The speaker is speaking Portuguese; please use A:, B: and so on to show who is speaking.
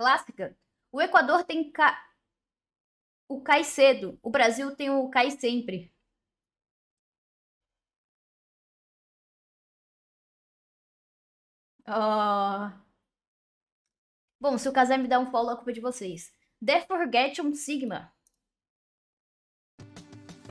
A: clássica, o Equador tem ca... o cai cedo, o Brasil tem o cai sempre. Oh. Bom, se o Kazé me dá um follow, a é culpa de vocês. The Forgotten Sigma.